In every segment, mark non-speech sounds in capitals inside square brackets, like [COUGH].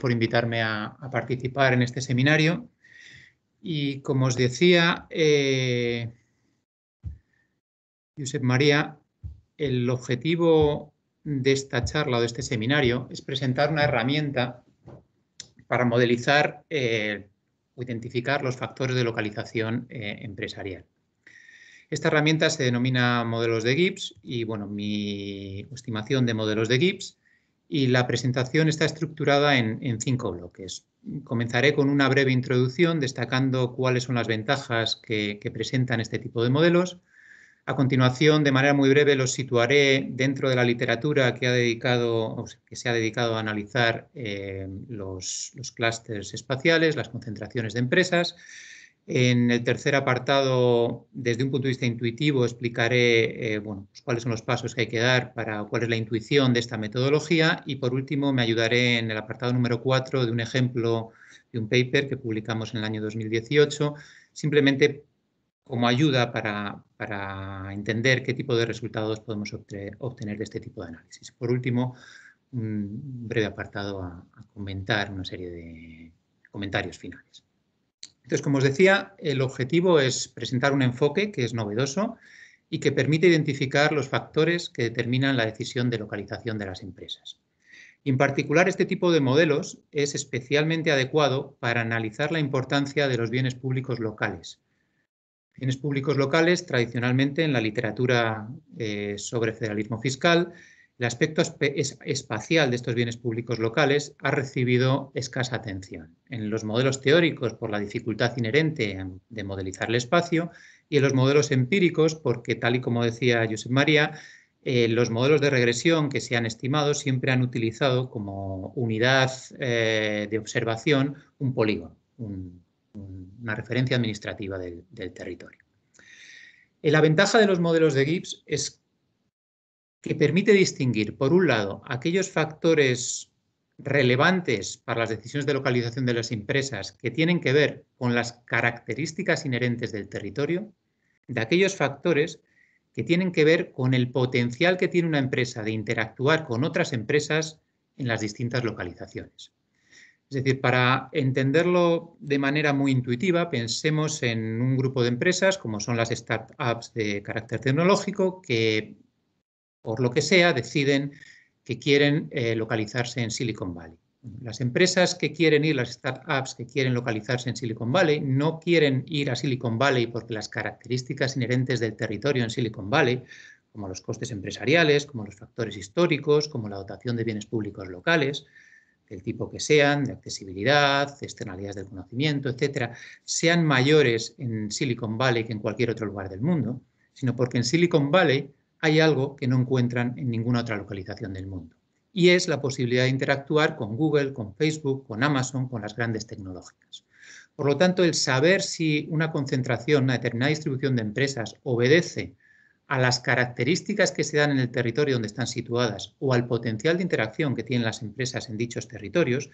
por invitarme a, participar en este seminario. Y como os decía, eh, Josep María, el objetivo de esta charla o de este seminario es presentar una herramienta para modelizar o eh, identificar los factores de localización eh, empresarial. Esta herramienta se denomina modelos de Gibbs y bueno, mi estimación de modelos de Gibbs y la presentación está estructurada en, cinco bloques. Comenzaré con una breve introducción destacando cuáles son las ventajas que, presentan este tipo de modelos. A continuación, de manera muy breve, los situaré dentro de la literatura que, se ha dedicado a analizar eh, los, los clústeres espaciales, las concentraciones de empresas en el tercer apartado, desde un punto de vista intuitivo, explicaré eh, pues, cuáles son los pasos que hay que dar para cuál es la intuición de esta metodología. Y por último, me ayudaré en el apartado número 4 de un ejemplo de un paper que publicamos en el año 2018, simplemente como ayuda para, entender qué tipo de resultados podemos obtener de este tipo de análisis. Por último, un breve apartado a comentar una serie de comentarios finales. Entonces, como os decía, el objetivo es presentar un enfoque que es novedoso y que permite identificar los factores que determinan la decisión de localización de las empresas. en particular, este tipo de modelos es especialmente adecuado para analizar la importancia de los bienes públicos locales. Bienes públicos locales, tradicionalmente en la literatura eh, sobre federalismo fiscal, el aspecto espacial de estos bienes públicos locales ha recibido escasa atención en los modelos teóricos por la dificultad inherente de modelizar el espacio y en los modelos empíricos porque, tal y como decía Josep María, eh, los modelos de regresión que se han estimado siempre han utilizado como unidad eh, de observación un polígono, una referencia administrativa del, territorio. Eh, la ventaja de los modelos de Gibbs es que permite distinguir, por un lado, aquellos factores relevantes para las decisiones de localización de las empresas que tienen que ver con las características inherentes del territorio, de aquellos factores que tienen que ver con el potencial que tiene una empresa de interactuar con otras empresas en las distintas localizaciones. Es decir, para entenderlo de manera muy intuitiva, pensemos en un grupo de empresas como son las startups de carácter tecnológico que por lo que sea, deciden que quieren eh, localizarse en Silicon Valley. Las empresas que quieren ir, las startups que quieren localizarse en Silicon Valley, no quieren ir a Silicon Valley porque las características inherentes del territorio en Silicon Valley, como los costes empresariales, como los factores históricos, como la dotación de bienes públicos locales, del tipo que sean, de accesibilidad, de externalidades del conocimiento, etcétera, sean mayores en Silicon Valley que en cualquier otro lugar del mundo, sino porque en Silicon Valley hay algo que no encuentran en ninguna otra localización del mundo. Y es la posibilidad de interactuar con Google, con Facebook, con Amazon, con las grandes tecnológicas. Por lo tanto, el saber si una concentración, una determinada distribución de empresas obedece a las características que se dan en el territorio donde están situadas o al potencial de interacción que tienen las empresas en dichos territorios,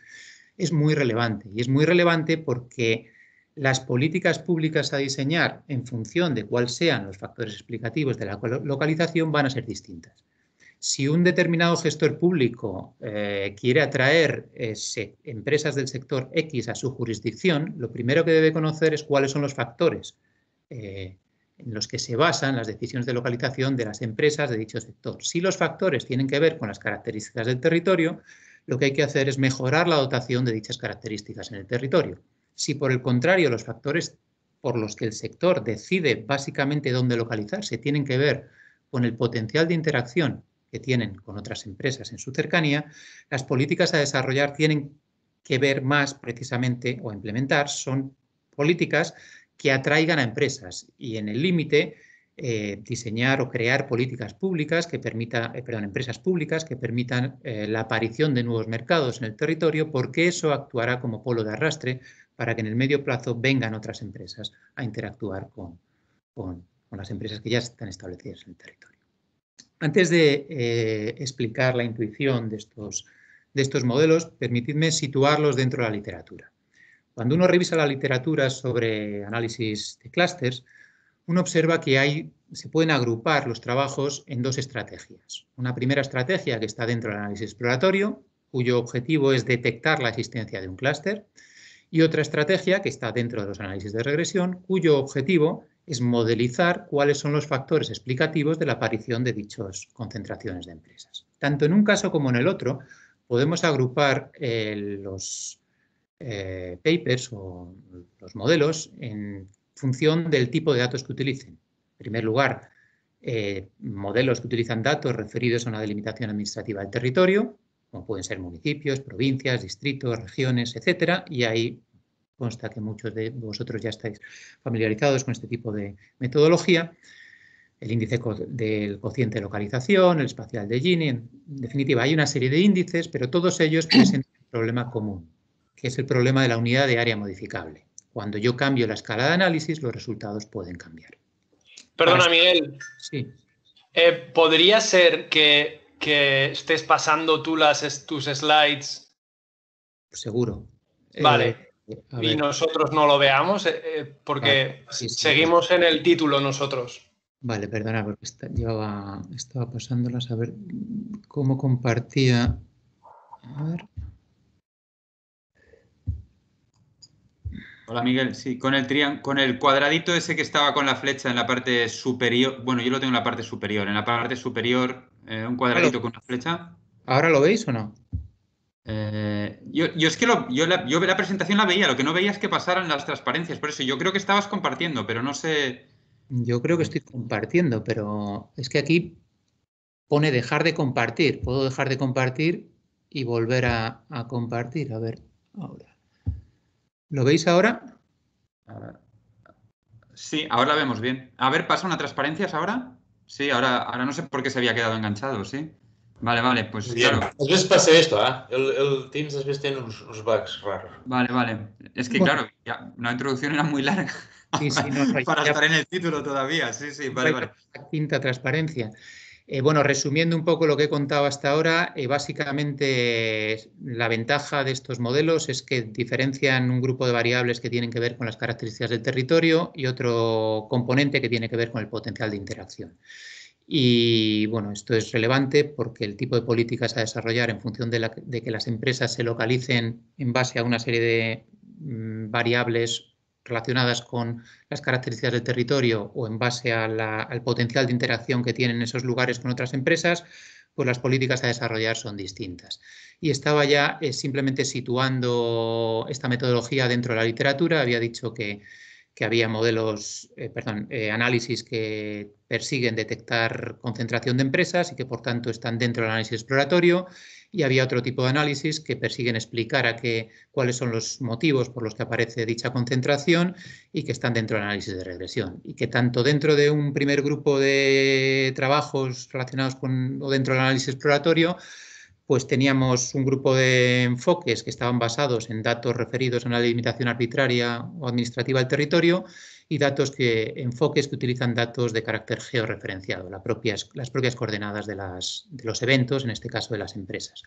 es muy relevante. Y es muy relevante porque las políticas públicas a diseñar en función de cuáles sean los factores explicativos de la localización van a ser distintas. Si un determinado gestor público eh, quiere atraer empresas del sector X a su jurisdicción, lo primero que debe conocer es cuáles son los factores eh, en los que se basan las decisiones de localización de las empresas de dicho sector. Si los factores tienen que ver con las características del territorio, lo que hay que hacer es mejorar la dotación de dichas características en el territorio. Si por el contrario los factores por los que el sector decide básicamente dónde localizarse tienen que ver con el potencial de interacción que tienen con otras empresas en su cercanía, las políticas a desarrollar tienen que ver más precisamente o implementar son políticas que atraigan a empresas y en el límite eh, diseñar o crear políticas públicas que permita, eh, empresas públicas que permitan eh, la aparición de nuevos mercados en el territorio, porque eso actuará como polo de arrastre para que en el medio plazo vengan otras empresas a interactuar con, las empresas que ya están establecidas en el territorio. Antes de eh, explicar la intuición de estos, de estos modelos, permitidme situarlos dentro de la literatura. Cuando uno revisa la literatura sobre análisis de clústeres, uno observa que hay, se pueden agrupar los trabajos en dos estrategias. Una primera estrategia que está dentro del análisis exploratorio, cuyo objetivo es detectar la existencia de un clúster, y otra estrategia que está dentro de los análisis de regresión, cuyo objetivo es modelizar cuáles son los factores explicativos de la aparición de dichas concentraciones de empresas. Tanto en un caso como en el otro, podemos agrupar eh, los eh, papers o los modelos en función del tipo de datos que utilicen. En primer lugar, eh, modelos que utilizan datos referidos a una delimitación administrativa del territorio, como pueden ser municipios, provincias, distritos, regiones, etcétera, y ahí consta que muchos de vosotros ya estáis familiarizados con este tipo de metodología, el índice del cociente de localización, el espacial de Gini, en definitiva hay una serie de índices, pero todos ellos presentan un problema común, que es el problema de la unidad de área modificable. Cuando yo cambio la escala de análisis, los resultados pueden cambiar. Perdona, Miguel. Sí. Eh, ¿Podría ser que, estés pasando tú las, tus slides? Seguro. Vale. Eh, y nosotros no lo veamos, eh, eh, porque seguimos en el título nosotros. Vale, perdona, porque yo estaba pasándolas a ver cómo compartía. A Hola Miguel, sí, con el, con el cuadradito ese que estaba con la flecha en la parte superior, bueno, yo lo tengo en la parte superior, en la parte superior, eh, un cuadradito con la flecha. ¿Ahora lo veis o no? Eh, yo, es que yo, la, presentación la veía, lo que no veía es que pasaran las transparencias, por eso yo creo que estabas compartiendo, pero no sé... Yo creo que estoy compartiendo, pero es que aquí pone dejar de compartir. Puedo dejar de compartir y volver a, compartir. A ver, ahora. ¿Lo veis ahora? Sí, ahora la vemos bien. A ver, ¿pasa una transparencia ahora? Sí, ahora, ahora no sé por qué se había quedado enganchado, ¿sí? Vale, vale, pues claro. A veces pasa esto, ¿eh? El, Teams a veces tiene unos, bugs raros. Vale, vale. Es que claro, ya, una introducción era muy larga. [LAUGHS] para estar en el título todavía, sí, sí, vale, vale. Quinta transparencia. Eh, bueno, resumiendo un poco lo que he contado hasta ahora, eh, básicamente la ventaja de estos modelos es que diferencian un grupo de variables que tienen que ver con las características del territorio y otro componente que tiene que ver con el potencial de interacción. Y bueno, esto es relevante porque el tipo de políticas a desarrollar en función de, que las empresas se localicen en base a una serie de mm, variables relacionadas con las características del territorio o en base al potencial de interacción que tienen esos lugares con otras empresas, pues las políticas a desarrollar son distintas. Y estaba ya eh, simplemente situando esta metodología dentro de la literatura, había dicho que que había modelos, eh, perdón, eh, análisis que persiguen detectar concentración de empresas y que por tanto están dentro del análisis exploratorio, y había otro tipo de análisis que persiguen explicar a qué, cuáles son los motivos por los que aparece dicha concentración y que están dentro del análisis de regresión. Y que tanto dentro de un primer grupo de trabajos relacionados con o dentro del análisis exploratorio pues teníamos un grupo de enfoques que estaban basados en datos referidos a una limitación arbitraria o administrativa del territorio y datos que, enfoques que utilizan datos de carácter georreferenciado, las propias, las propias coordenadas de, los eventos, en este caso de las empresas.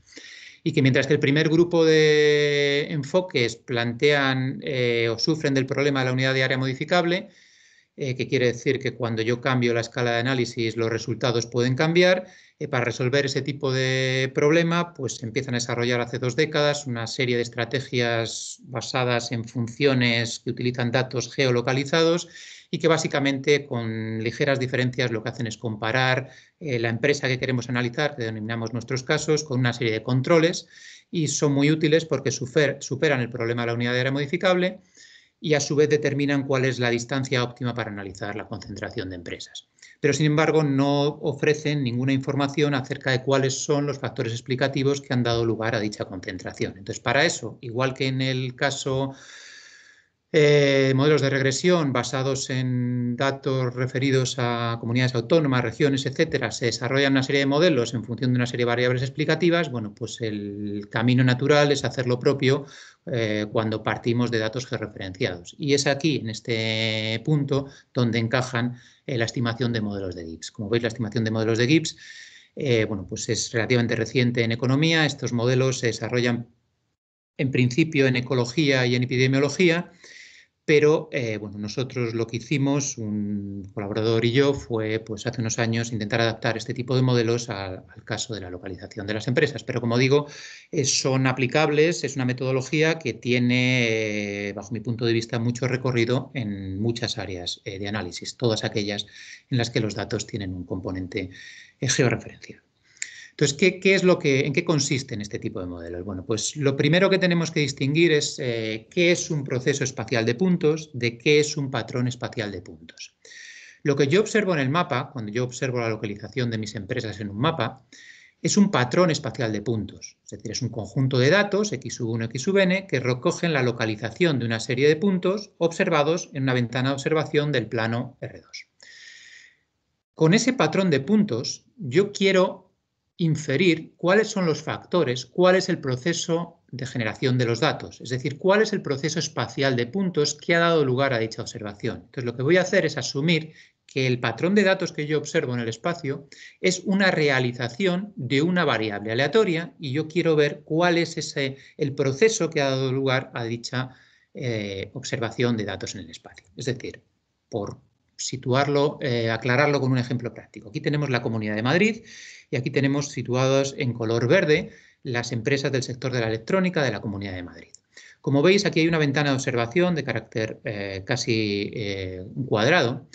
Y que mientras que el primer grupo de enfoques plantean eh, o sufren del problema de la unidad de área modificable, eh, que quiere decir que cuando yo cambio la escala de análisis los resultados pueden cambiar. Eh, para resolver ese tipo de problema, pues empiezan a desarrollar hace dos décadas una serie de estrategias basadas en funciones que utilizan datos geolocalizados y que básicamente con ligeras diferencias lo que hacen es comparar eh, la empresa que queremos analizar, que denominamos nuestros casos, con una serie de controles y son muy útiles porque superan el problema de la unidad de área modificable, y a su vez determinan cuál es la distancia óptima para analizar la concentración de empresas. Pero sin embargo no ofrecen ninguna información acerca de cuáles son los factores explicativos que han dado lugar a dicha concentración. Entonces para eso, igual que en el caso eh, modelos de regresión basados en datos referidos a comunidades autónomas, regiones, etcétera, se desarrollan una serie de modelos en función de una serie de variables explicativas. Bueno, pues el camino natural es hacer lo propio eh, cuando partimos de datos georreferenciados. Y es aquí, en este punto, donde encajan eh, la estimación de modelos de Gibbs. Como veis, la estimación de modelos de Gibbs bueno, pues es relativamente reciente en economía. Estos modelos se desarrollan en principio en ecología y en epidemiología pero eh, bueno, nosotros lo que hicimos, un colaborador y yo, fue pues hace unos años intentar adaptar este tipo de modelos al, caso de la localización de las empresas. Pero como digo, eh, son aplicables, es una metodología que tiene, eh, bajo mi punto de vista, mucho recorrido en muchas áreas de análisis, todas aquellas en las que los datos tienen un componente georreferencial. Entonces, ¿qué, qué es lo que, ¿en qué consisten este tipo de modelos? Bueno, pues lo primero que tenemos que distinguir es eh, qué es un proceso espacial de puntos, de qué es un patrón espacial de puntos. Lo que yo observo en el mapa, cuando yo observo la localización de mis empresas en un mapa, es un patrón espacial de puntos, es decir, es un conjunto de datos, x 1 x n, que recogen la localización de una serie de puntos observados en una ventana de observación del plano R2. Con ese patrón de puntos, yo quiero inferir cuáles son los factores, cuál es el proceso de generación de los datos, es decir, cuál es el proceso espacial de puntos que ha dado lugar a dicha observación. Entonces, lo que voy a hacer es asumir que el patrón de datos que yo observo en el espacio es una realización de una variable aleatoria y yo quiero ver cuál es ese, el proceso que ha dado lugar a dicha eh, observación de datos en el espacio. Es decir, por situarlo, eh, aclararlo con un ejemplo práctico. Aquí tenemos la Comunidad de Madrid y aquí tenemos situados en color verde las empresas del sector de la electrónica de la Comunidad de Madrid. Como veis, aquí hay una ventana de observación de carácter eh, casi eh, cuadrado.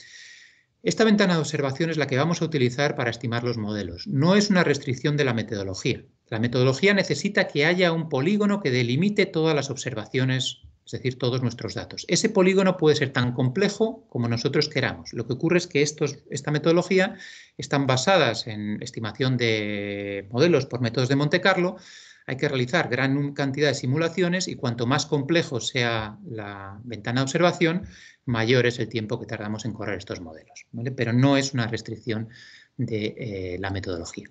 Esta ventana de observación es la que vamos a utilizar para estimar los modelos. No es una restricción de la metodología. La metodología necesita que haya un polígono que delimite todas las observaciones es decir, todos nuestros datos. Ese polígono puede ser tan complejo como nosotros queramos. Lo que ocurre es que estos, esta metodología están basadas en estimación de modelos por métodos de Monte Carlo. Hay que realizar gran cantidad de simulaciones y cuanto más complejo sea la ventana de observación, mayor es el tiempo que tardamos en correr estos modelos. Pero no es una restricción de eh, la metodología.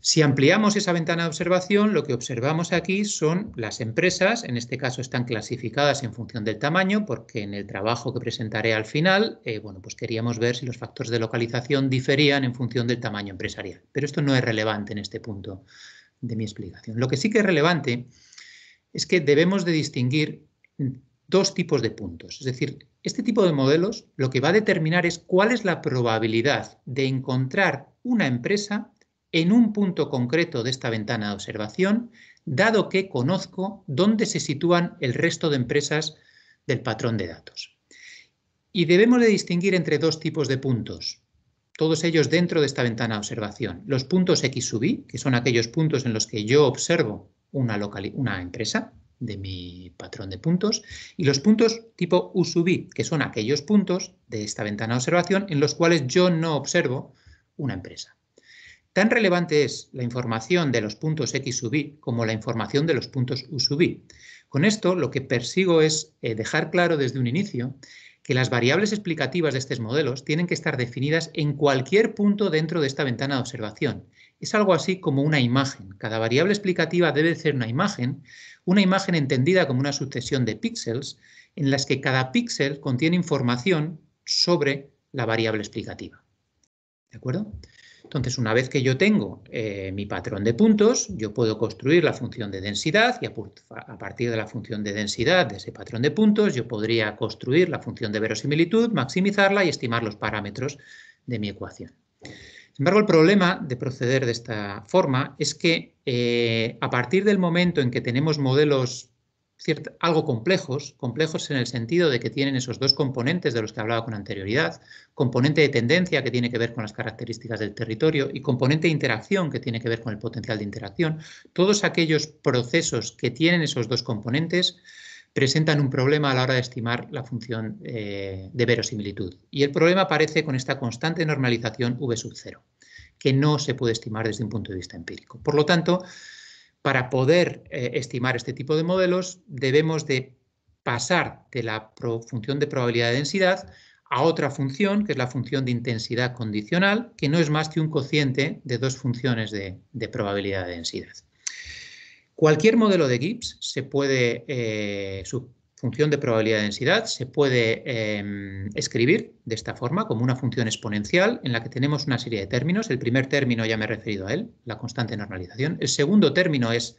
Si ampliamos esa ventana de observación, lo que observamos aquí son las empresas, en este caso están clasificadas en función del tamaño, porque en el trabajo que presentaré al final, eh, bueno, pues queríamos ver si los factores de localización diferían en función del tamaño empresarial. Pero esto no es relevante en este punto de mi explicación. Lo que sí que es relevante es que debemos de distinguir dos tipos de puntos. Es decir, este tipo de modelos lo que va a determinar es cuál es la probabilidad de encontrar una empresa en un punto concreto de esta ventana de observación, dado que conozco dónde se sitúan el resto de empresas del patrón de datos. Y debemos de distinguir entre dos tipos de puntos, todos ellos dentro de esta ventana de observación. Los puntos X sub i, que son aquellos puntos en los que yo observo una, una empresa de mi patrón de puntos, y los puntos tipo U sub I, que son aquellos puntos de esta ventana de observación en los cuales yo no observo una empresa. Tan relevante es la información de los puntos X sub Y como la información de los puntos U sub i. Con esto lo que persigo es eh, dejar claro desde un inicio que las variables explicativas de estos modelos tienen que estar definidas en cualquier punto dentro de esta ventana de observación. Es algo así como una imagen. Cada variable explicativa debe ser una imagen, una imagen entendida como una sucesión de píxeles en las que cada píxel contiene información sobre la variable explicativa. ¿De acuerdo? Entonces, una vez que yo tengo eh, mi patrón de puntos, yo puedo construir la función de densidad y a, partir de la función de densidad de ese patrón de puntos, yo podría construir la función de verosimilitud, maximizarla y estimar los parámetros de mi ecuación. Sin embargo, el problema de proceder de esta forma es que eh, a partir del momento en que tenemos modelos algo complejos, complejos en el sentido de que tienen esos dos componentes de los que hablaba con anterioridad, componente de tendencia que tiene que ver con las características del territorio y componente de interacción que tiene que ver con el potencial de interacción. Todos aquellos procesos que tienen esos dos componentes presentan un problema a la hora de estimar la función eh, de verosimilitud. Y el problema aparece con esta constante normalización V sub 0, que no se puede estimar desde un punto de vista empírico. Por lo tanto, para poder eh, estimar este tipo de modelos debemos de pasar de la función de probabilidad de densidad a otra función, que es la función de intensidad condicional, que no es más que un cociente de dos funciones de, probabilidad de densidad. Cualquier modelo de Gibbs se puede eh, función de probabilidad de densidad se puede em, escribir de esta forma, como una función exponencial en la que tenemos una serie de términos. El primer término ya me he referido a él, la constante normalización. El segundo término es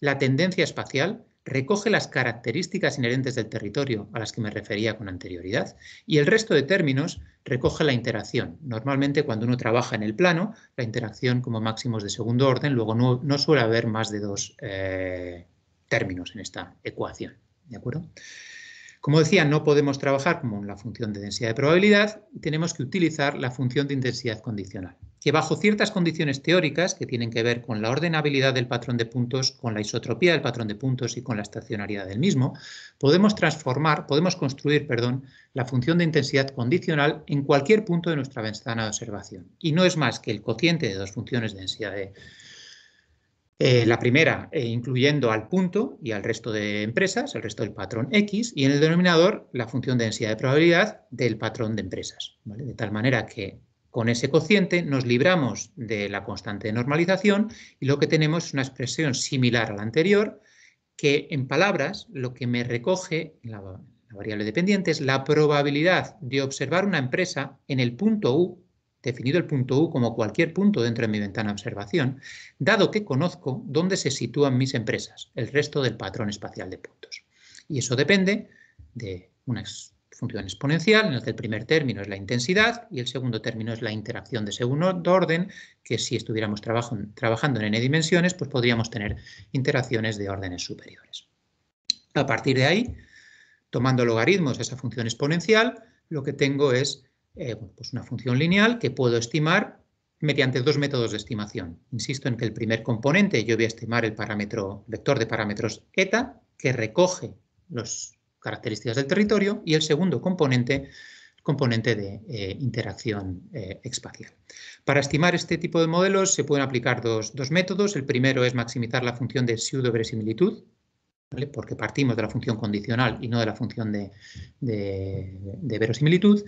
la tendencia espacial, recoge las características inherentes del territorio a las que me refería con anterioridad y el resto de términos recoge la interacción. Normalmente cuando uno trabaja en el plano, la interacción como máximos de segundo orden, luego no, suele haber más de dos eh, términos en esta ecuación. ¿De acuerdo? Como decía, no podemos trabajar con la función de densidad de probabilidad tenemos que utilizar la función de intensidad condicional, que bajo ciertas condiciones teóricas que tienen que ver con la ordenabilidad del patrón de puntos, con la isotropía del patrón de puntos y con la estacionariedad del mismo, podemos transformar, podemos construir, perdón, la función de intensidad condicional en cualquier punto de nuestra ventana de observación. Y no es más que el cociente de dos funciones de densidad de eh, la primera, eh, incluyendo al punto y al resto de empresas, el resto del patrón X, y en el denominador la función de densidad de probabilidad del patrón de empresas. De tal manera que con ese cociente nos libramos de la constante de normalización y lo que tenemos es una expresión similar a la anterior, que en palabras lo que me recoge la variable dependiente es la probabilidad de observar una empresa en el punto U definido el punto U como cualquier punto dentro de mi ventana de observación, dado que conozco dónde se sitúan mis empresas, el resto del patrón espacial de puntos. Y eso depende de una función exponencial, en el que el primer término es la intensidad y el segundo término es la interacción de segundo orden, que si estuviéramos trabajando en n dimensiones, pues podríamos tener interacciones de órdenes superiores. A partir de ahí, tomando logaritmos esa función exponencial, lo que tengo es eh, pues una función lineal que puedo estimar mediante dos métodos de estimación. Insisto en que el primer componente yo voy a estimar el parámetro vector de parámetros eta, que recoge las características del territorio, y el segundo componente, componente de eh, interacción eh, espacial. Para estimar este tipo de modelos se pueden aplicar dos, métodos. El primero es maximizar la función de pseudo-verosimilitud, porque partimos de la función condicional y no de la función de, de, de verosimilitud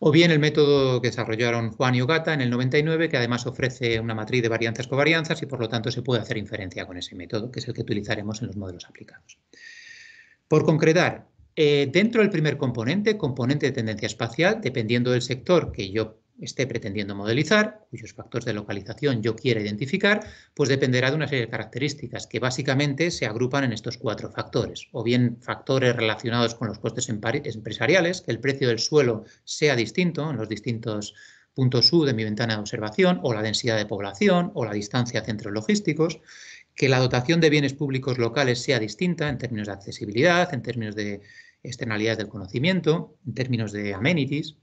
o bien el método que desarrollaron Juan y Ogata en el 99, que además ofrece una matriz de varianzas covarianzas y por lo tanto se puede hacer inferencia con ese método, que es el que utilizaremos en los modelos aplicados. Por concretar, eh, dentro del primer componente, componente de tendencia espacial, dependiendo del sector que yo esté pretendiendo modelizar, cuyos factores de localización yo quiera identificar, pues dependerá de una serie de características que básicamente se agrupan en estos cuatro factores, o bien factores relacionados con los costes empresariales, que el precio del suelo sea distinto en los distintos puntos U de mi ventana de observación, o la densidad de población, o la distancia a centros logísticos, que la dotación de bienes públicos locales sea distinta en términos de accesibilidad, en términos de externalidades del conocimiento, en términos de amenities,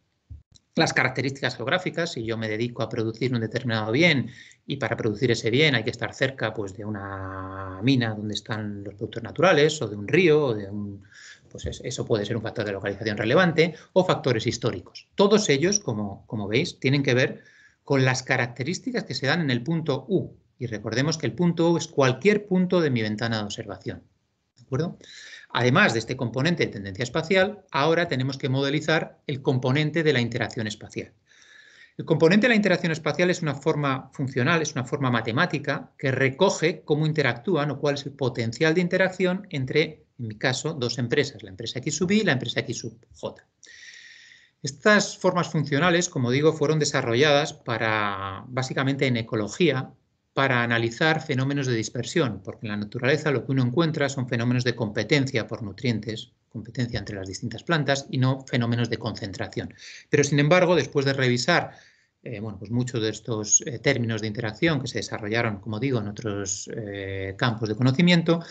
las características geográficas, si yo me dedico a producir un determinado bien y para producir ese bien hay que estar cerca pues, de una mina donde están los productos naturales o de un río, o de un, pues eso puede ser un factor de localización relevante o factores históricos. Todos ellos, como, como veis, tienen que ver con las características que se dan en el punto U. Y recordemos que el punto U es cualquier punto de mi ventana de observación. ¿De acuerdo? Además de este componente de tendencia espacial, ahora tenemos que modelizar el componente de la interacción espacial. El componente de la interacción espacial es una forma funcional, es una forma matemática que recoge cómo interactúan o cuál es el potencial de interacción entre, en mi caso, dos empresas, la empresa X sub i y la empresa X sub J. Estas formas funcionales, como digo, fueron desarrolladas para, básicamente en ecología, para analizar fenómenos de dispersión, porque en la naturaleza lo que uno encuentra son fenómenos de competencia por nutrientes, competencia entre las distintas plantas y no fenómenos de concentración. Pero sin embargo, después de revisar eh, bueno, pues muchos de estos eh, términos de interacción que se desarrollaron, como digo, en otros eh, campos de conocimiento,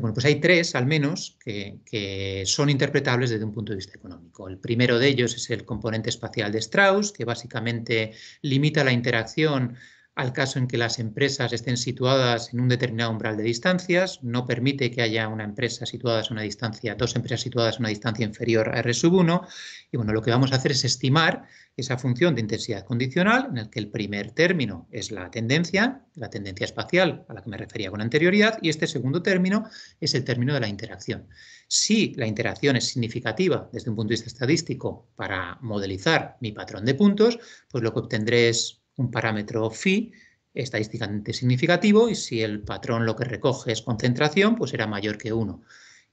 bueno, pues hay tres, al menos, que, que, son interpretables desde un punto de vista económico. El primero de ellos es el componente espacial de Strauss, que básicamente limita la interacción al caso en que las empresas estén situadas en un determinado umbral de distancias, no permite que haya una empresa situada a una distancia, dos empresas situadas a una distancia inferior a R sub 1, y bueno, lo que vamos a hacer es estimar esa función de intensidad condicional, en el que el primer término es la tendencia, la tendencia espacial a la que me refería con anterioridad, y este segundo término es el término de la interacción. Si la interacción es significativa desde un punto de vista estadístico para modelizar mi patrón de puntos, pues lo que obtendré es un parámetro phi estadísticamente significativo y si el patrón lo que recoge es concentración, pues será mayor que 1.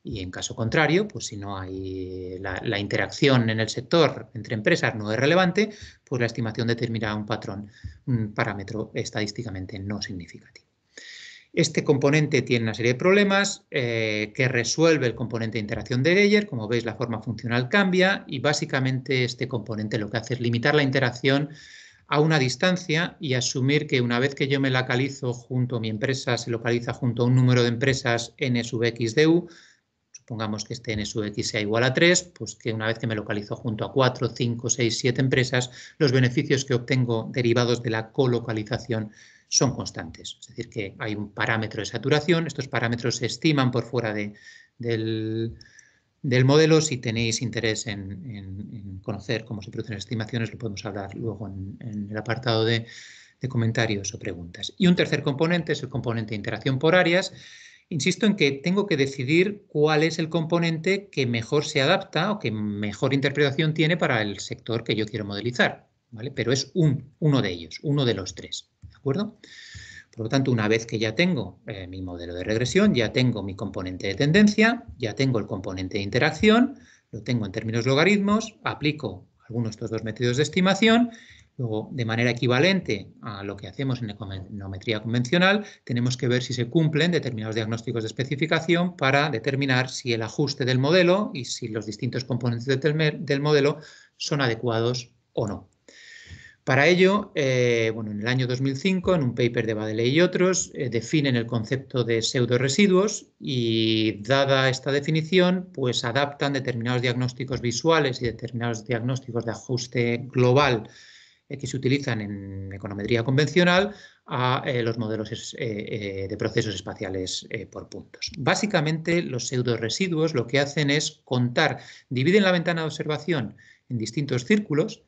Y en caso contrario, pues si no hay la, interacción en el sector entre empresas no es relevante, pues la estimación determinará un patrón, un parámetro estadísticamente no significativo. Este componente tiene una serie de problemas eh, que resuelve el componente de interacción de Geyer. Como veis, la forma funcional cambia y básicamente este componente lo que hace es limitar la interacción a una distancia y asumir que una vez que yo me localizo junto a mi empresa, se localiza junto a un número de empresas n sub x de u, supongamos que este n sub x sea igual a 3, pues que una vez que me localizo junto a 4, 5, 6, 7 empresas, los beneficios que obtengo derivados de la colocalización son constantes. Es decir, que hay un parámetro de saturación, estos parámetros se estiman por fuera de, del, del modelo. Si tenéis interés en, conocer cómo se producen estimaciones, lo podemos hablar luego en, el apartado de, comentarios o preguntas. Y un tercer componente es el componente de interacción por áreas. Insisto en que tengo que decidir cuál es el componente que mejor se adapta o que mejor interpretación tiene para el sector que yo quiero modelizar. ¿vale? Pero es un, uno de ellos, uno de los tres. ¿De acuerdo? Por lo tanto, una vez que ya tengo eh, mi modelo de regresión, ya tengo mi componente de tendencia, ya tengo el componente de interacción, lo tengo en términos logaritmos, aplico algunos de estos dos métodos de estimación, luego de manera equivalente a lo que hacemos en econometría convencional, tenemos que ver si se cumplen determinados diagnósticos de especificación para determinar si el ajuste del modelo y si los distintos componentes del modelo son adecuados o no. Para ello, eh, bueno, en el año 2005, en un paper de Badeley y otros, eh, definen el concepto de pseudoresiduos y, dada esta definición, pues adaptan determinados diagnósticos visuales y determinados diagnósticos de ajuste global eh, que se utilizan en econometría convencional a los modelos de procesos espaciales por puntos. Básicamente, los pseudoresiduos lo que hacen es contar, dividen la ventana de observación en distintos círculos,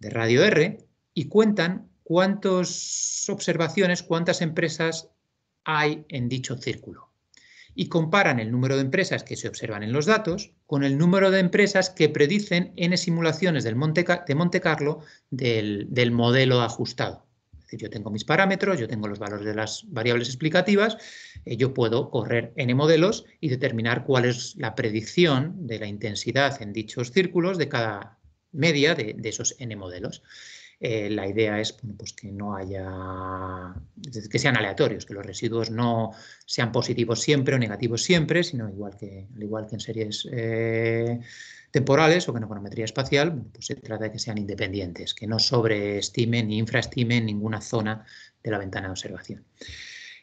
de Radio R y cuentan cuántas observaciones, cuántas empresas hay en dicho círculo. Y comparan el número de empresas que se observan en los datos con el número de empresas que predicen N simulaciones del de Monte Carlo del, modelo ajustado. yo tengo mis parámetros, yo tengo los valores de las variables explicativas, eh, yo puedo correr n modelos y determinar cuál es la predicción de la intensidad en dichos círculos de cada, media de, esos n modelos. Eh, la idea es pues que no haya, que sean aleatorios, que los residuos no sean positivos siempre o negativos siempre, sino igual que, al igual que en series eh, temporales o que en econometría espacial, pues se trata de que sean independientes, que no sobreestimen ni infraestimen ninguna zona de la ventana de observación.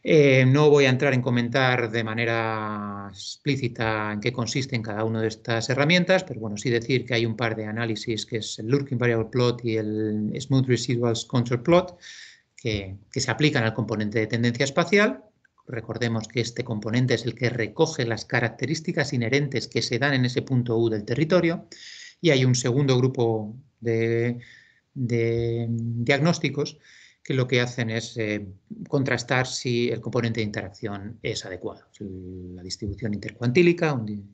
Eh, no voy a entrar en comentar de manera explícita en qué consisten cada una de estas herramientas, pero bueno, sí decir que hay un par de análisis que es el Lurking Variable Plot y el Smooth Residuals Control Plot que, se aplican al componente de tendencia espacial. Recordemos que este componente es el que recoge las características inherentes que se dan en ese punto U del territorio y hay un segundo grupo de, de diagnósticos que lo que hacen es eh, contrastar si el componente de interacción es adecuado. La distribución intercuantílica, un,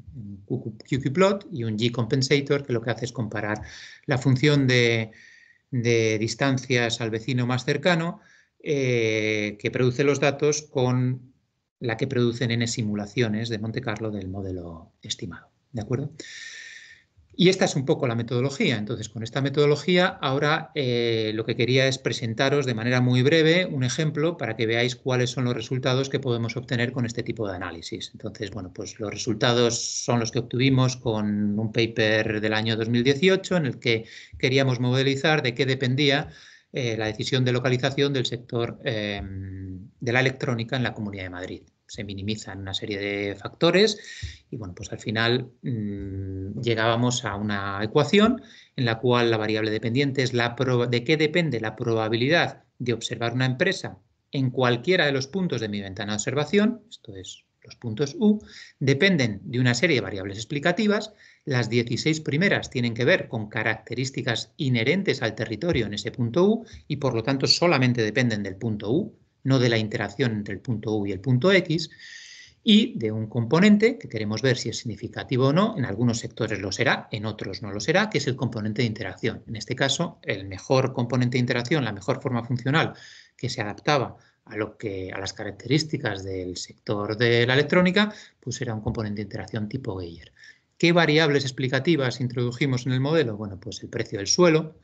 QQ QQplot y un G-compensator, que lo que hace es comparar la función de, distancias al vecino más cercano eh, que produce los datos con la que producen en simulaciones de Monte Carlo del modelo estimado. ¿De acuerdo? Y esta es un poco la metodología. Entonces, con esta metodología, ahora eh, lo que quería es presentaros de manera muy breve un ejemplo para que veáis cuáles son los resultados que podemos obtener con este tipo de análisis. Entonces, bueno, pues los resultados son los que obtuvimos con un paper del año 2018 en el que queríamos modelizar de qué dependía eh, la decisión de localización del sector em, de la electrónica en la Comunidad de Madrid se minimizan una serie de factores y bueno, pues al final mm, llegábamos a una ecuación en la cual la variable dependiente es la de qué depende la probabilidad de observar una empresa en cualquiera de los puntos de mi ventana de observación, esto es los puntos U, dependen de una serie de variables explicativas. Las 16 primeras tienen que ver con características inherentes al territorio en ese punto U y por lo tanto solamente dependen del punto U, no de la interacción entre el punto U y el punto X, y de un componente que queremos ver si es significativo o no, en algunos sectores lo será, en otros no lo será, que es el componente de interacción. En este caso, el mejor componente de interacción, la mejor forma funcional que se adaptaba a, lo que, a las características del sector de la electrónica, pues era un componente de interacción tipo Geyer. ¿Qué variables explicativas introdujimos en el modelo? Bueno, pues el precio del suelo,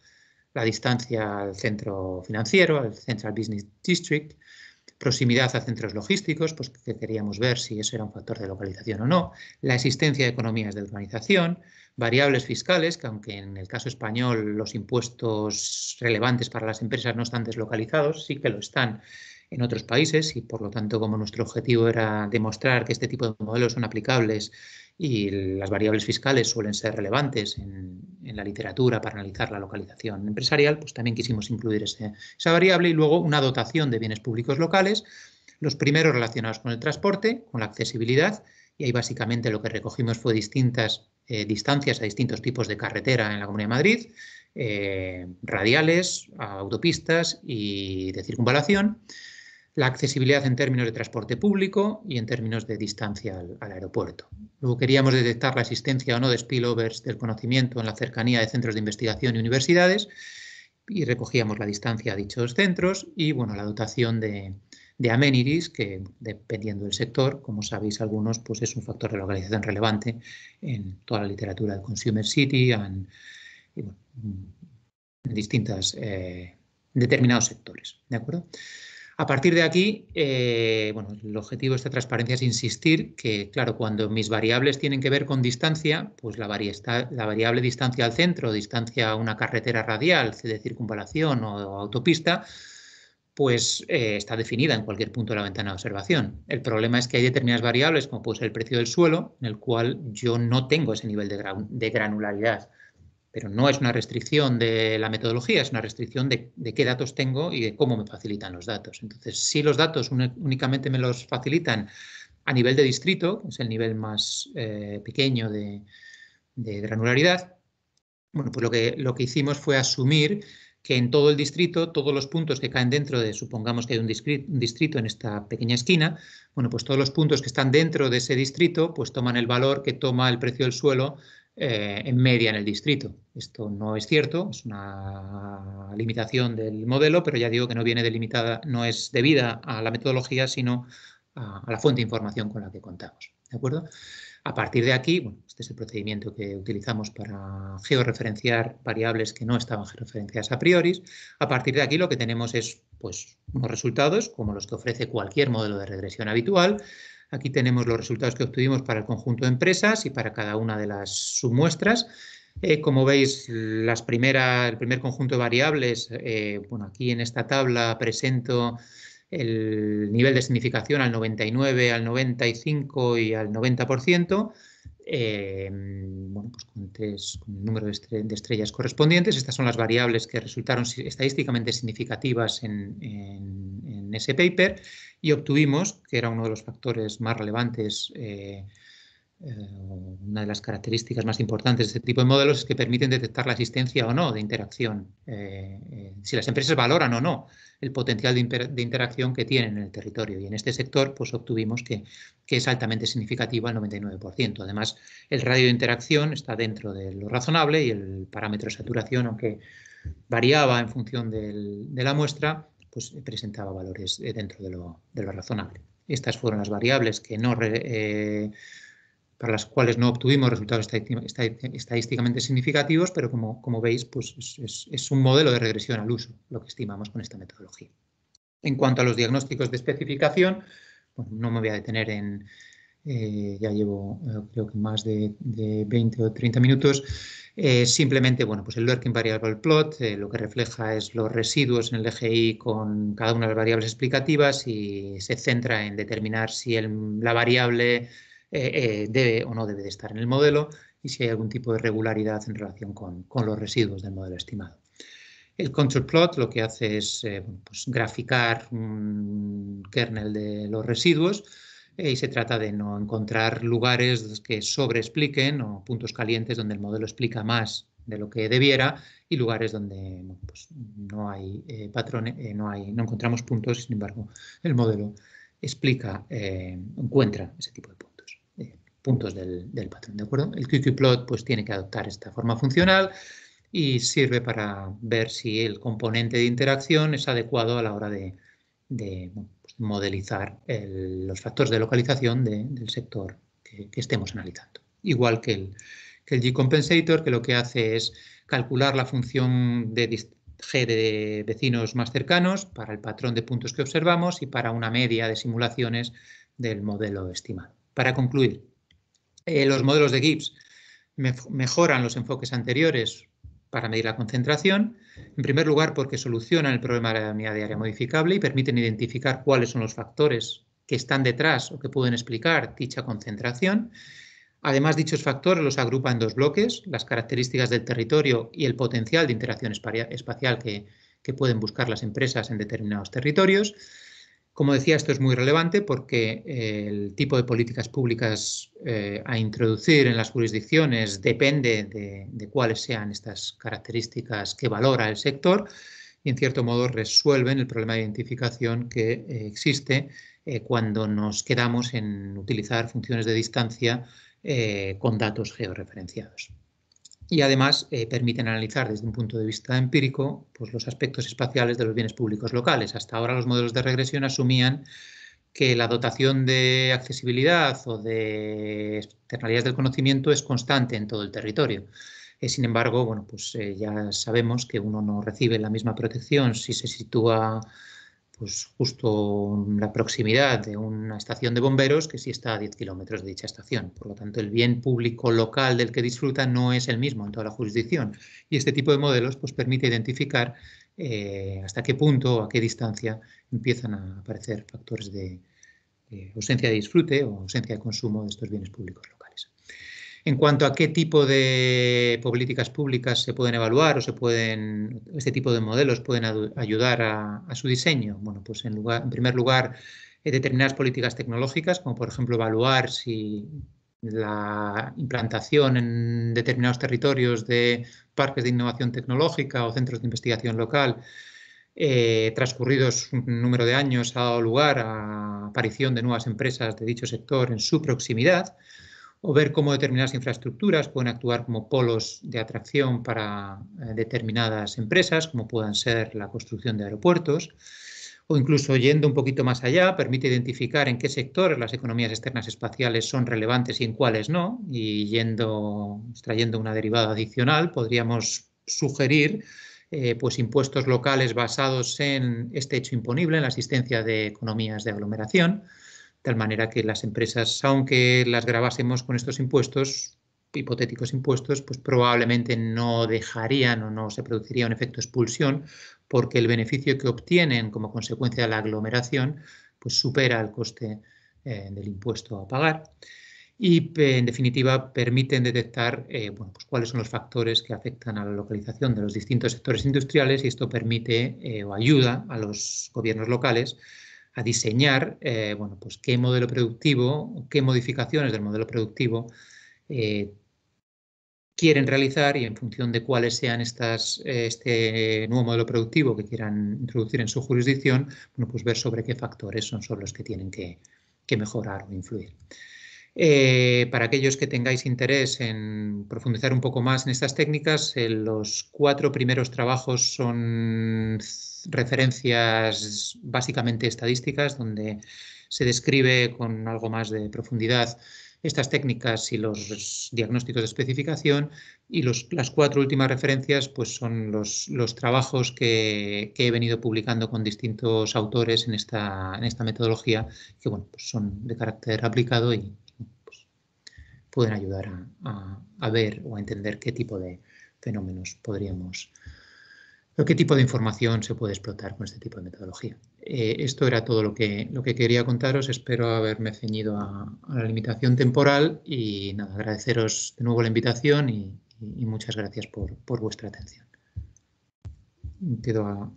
la distancia al centro financiero, al Central Business District, proximidad a centros logísticos, pues que queríamos ver si eso era un factor de localización o no, la existencia de economías de urbanización, variables fiscales, que aunque en el caso español los impuestos relevantes para las empresas no están deslocalizados, sí que lo están en otros países y por lo tanto como nuestro objetivo era demostrar que este tipo de modelos son aplicables y las variables fiscales suelen ser relevantes en, la literatura para analizar la localización empresarial, pues también quisimos incluir esa variable y luego una dotación de bienes públicos locales, los primeros relacionados con el transporte, con la accesibilidad y ahí básicamente lo que recogimos fue distintas eh, distancias a distintos tipos de carretera en la Comunidad de Madrid, eh, radiales, autopistas y de circunvalación la accesibilidad en términos de transporte público y en términos de distancia al, aeropuerto. Luego queríamos detectar la existencia o no de spillovers del conocimiento en la cercanía de centros de investigación y universidades y recogíamos la distancia a dichos centros y bueno, la dotación de, de amenities que dependiendo del sector, como sabéis algunos, pues es un factor de localización relevante en toda la literatura de Consumer City y en distintas, eh, determinados sectores. ¿De acuerdo? A partir de aquí, eh, bueno, el objetivo de esta transparencia es insistir que, claro, cuando mis variables tienen que ver con distancia, pues la, la variable distancia al centro, distancia a una carretera radial, de circunvalación o, autopista, pues eh, está definida en cualquier punto de la ventana de observación. El problema es que hay determinadas variables, como puede ser el precio del suelo, en el cual yo no tengo ese nivel de granularidad pero no es una restricción de la metodología, es una restricción de, qué datos tengo y de cómo me facilitan los datos. Entonces, si los datos únicamente me los facilitan a nivel de distrito, que es el nivel más eh, pequeño de, granularidad, bueno, pues lo que, lo que hicimos fue asumir que en todo el distrito, todos los puntos que caen dentro de, supongamos que hay un distrito en esta pequeña esquina, bueno, pues todos los puntos que están dentro de ese distrito, pues toman el valor que toma el precio del suelo eh, en media en el distrito. Esto no es cierto, es una limitación del modelo, pero ya digo que no viene delimitada, no es debida a la metodología, sino a, la fuente de información con la que contamos. ¿De acuerdo? A partir de aquí, bueno, este es el procedimiento que utilizamos para georreferenciar variables que no estaban georreferenciadas a priori. A partir de aquí lo que tenemos es pues, unos resultados como los que ofrece cualquier modelo de regresión habitual, Aquí tenemos los resultados que obtuvimos para el conjunto de empresas y para cada una de las submuestras. Eh, como veis, las el primer conjunto de variables, eh, bueno, aquí en esta tabla presento el nivel de significación al 99, al 95 y al 90%. Eh, bueno, pues con, el número de, estrellas correspondientes. Estas son las variables que resultaron estadísticamente significativas en, ese paper y obtuvimos, que era uno de los factores más relevantes eh, eh, una de las características más importantes de este tipo de modelos es que permiten detectar la existencia o no de interacción, eh, eh, si las empresas valoran o no el potencial de, interacción que tienen en el territorio. Y en este sector pues obtuvimos que, es altamente significativa el 99%. Además, el radio de interacción está dentro de lo razonable y el parámetro de saturación, aunque variaba en función de la muestra, pues presentaba valores dentro de lo, razonable. Estas fueron las variables que no para las cuales no obtuvimos resultados estadísticamente significativos, pero como, como veis, pues es, un modelo de regresión al uso, lo que estimamos con esta metodología. En cuanto a los diagnósticos de especificación, pues no me voy a detener en, eh, ya llevo eh, creo que más de, 20 o 30 minutos, eh, simplemente, bueno, pues el Lurking Variable Plot lo que refleja es los residuos en el eje Y con cada una de las variables explicativas y se centra en determinar si la variable eh, eh, debe o no debe de estar en el modelo y si hay algún tipo de regularidad en relación con, los residuos del modelo estimado. El control plot lo que hace es eh, pues graficar un kernel de los residuos y se trata de no encontrar lugares que sobreexpliquen o puntos calientes donde el modelo explica más de lo que debiera y lugares donde pues no hay patrones, no, no encontramos puntos, sin embargo, el modelo explica, encuentra ese tipo de puntos puntos del, patrón, ¿de acuerdo? El QQplot pues tiene que adoptar esta forma funcional y sirve para ver si el componente de interacción es adecuado a la hora de, pues, modelizar los factores de localización del sector que, estemos analizando. Igual que el, que el G-compensator, que lo que hace es calcular la función de G de vecinos más cercanos para el patrón de puntos que observamos y para una media de simulaciones del modelo estimado. Para concluir, eh, los modelos de Gibbs mejoran los enfoques anteriores para medir la concentración, en primer lugar porque solucionan el problema de la unidad de área modificable y permiten identificar cuáles son los factores que están detrás o que pueden explicar dicha concentración. Además, dichos factores los agrupa en dos bloques, las características del territorio y el potencial de interacción espacial que pueden buscar las empresas en determinados territorios. Como decía, esto es muy relevante porque eh, el tipo de políticas públicas eh, a introducir en las jurisdicciones depende de, cuáles sean estas características que valora el sector y en cierto modo resuelven el problema de identificación que eh, existe cuando nos quedamos en utilizar funciones de distancia con datos georreferenciados y además eh, permiten analizar desde un punto de vista empírico pues, los aspectos espaciales de los bienes públicos locales. Hasta ahora los modelos de regresión asumían que la dotación de accesibilidad o de externalidades del conocimiento es constante en todo el territorio. Eh, sin embargo, bueno, pues eh, ya sabemos que uno no recibe la misma protección si se sitúa pues justo la proximidad de una estación de bomberos que sí está a 10 kilómetros de dicha estación. Por lo tanto, el bien público local del que disfruta no es el mismo en toda la jurisdicción. Y este tipo de modelos pues, permite identificar eh, hasta qué punto, o a qué distancia empiezan a aparecer factores de ausencia de disfrute o ausencia de consumo de estos bienes públicos locales en cuanto a qué tipo de políticas públicas se pueden evaluar o se pueden, este tipo de modelos pueden ayudar a, su diseño. Bueno, pues en, primer lugar, eh, determinadas políticas tecnológicas, como por ejemplo evaluar si la implantación en determinados territorios de parques de innovación tecnológica o centros de investigación local, eh, transcurridos un número de años, ha dado lugar a aparición de nuevas empresas de dicho sector en su proximidad o ver cómo determinadas infraestructuras pueden actuar como polos de atracción para eh, determinadas empresas, como puedan ser la construcción de aeropuertos, o incluso yendo un poquito más allá, permite identificar en qué sectores las economías externas espaciales son relevantes y en cuáles no, y yendo, extrayendo una derivada adicional, podríamos sugerir eh, pues impuestos locales basados en este hecho imponible, en la existencia de economías de aglomeración, tal manera que las empresas, aunque las grabásemos con estos impuestos, hipotéticos impuestos, pues probablemente no dejarían o no se produciría un efecto expulsión porque el beneficio que obtienen como consecuencia de la aglomeración pues supera el coste eh, del impuesto a pagar y en definitiva permiten detectar eh, pues cuáles son los factores que afectan a la localización de los distintos sectores industriales y esto permite eh, o ayuda a los gobiernos locales a diseñar, eh, bueno, pues qué modelo productivo, qué modificaciones del modelo productivo eh, quieren realizar y en función de cuáles sean estas, eh, este nuevo modelo productivo que quieran introducir en su jurisdicción, bueno, pues ver sobre qué factores son sobre los que tienen que, que mejorar o influir. Eh, para aquellos que tengáis interés en profundizar un poco más en estas técnicas, eh, los cuatro primeros trabajos son referencias básicamente estadísticas, donde se describe con algo más de profundidad estas técnicas y los diagnósticos de especificación y las cuatro últimas referencias pues son los, trabajos que, he venido publicando con distintos autores en esta, metodología que bueno, pues, son de carácter aplicado y pueden ayudar a, ver o a entender qué tipo de fenómenos podríamos, o qué tipo de información se puede explotar con este tipo de metodología. Eh, esto era todo lo que, lo que quería contaros, espero haberme ceñido a, la limitación temporal y nada, agradeceros de nuevo la invitación y, muchas gracias por, vuestra atención. Quedo a,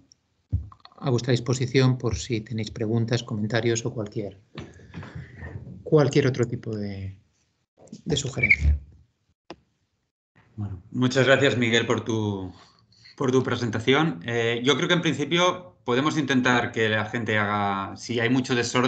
a vuestra disposición por si tenéis preguntas, comentarios o cualquier, cualquier otro tipo de, de sugerencia. muchas gracias, Miguel, por tu, por tu presentación. Eh, yo creo que en principio podemos intentar que la gente haga, si hay mucho desorden,